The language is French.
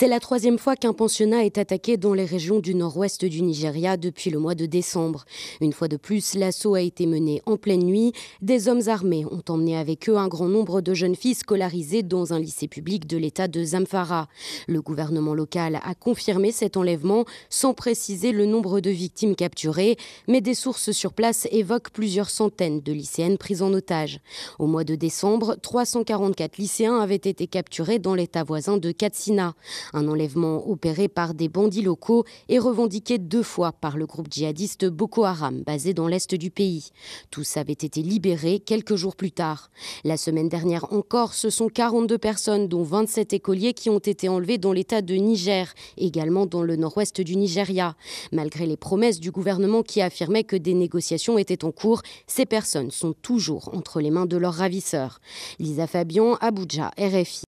C'est la troisième fois qu'un pensionnat est attaqué dans les régions du nord-ouest du Nigeria depuis le mois de décembre. Une fois de plus, l'assaut a été mené en pleine nuit. Des hommes armés ont emmené avec eux un grand nombre de jeunes filles scolarisées dans un lycée public de l'État de Zamfara. Le gouvernement local a confirmé cet enlèvement sans préciser le nombre de victimes capturées, mais des sources sur place évoquent plusieurs centaines de lycéennes prises en otage. Au mois de décembre, 344 lycéens avaient été capturés dans l'État voisin de Katsina. Un enlèvement opéré par des bandits locaux et revendiqué deux fois par le groupe djihadiste Boko Haram, basé dans l'est du pays. Tous avaient été libérés quelques jours plus tard. La semaine dernière encore, ce sont 42 personnes, dont 27 écoliers, qui ont été enlevés dans l'état de Niger, également dans le nord-ouest du Nigeria. Malgré les promesses du gouvernement qui affirmait que des négociations étaient en cours, ces personnes sont toujours entre les mains de leurs ravisseurs. Lisa Fabian, Abuja, RFI.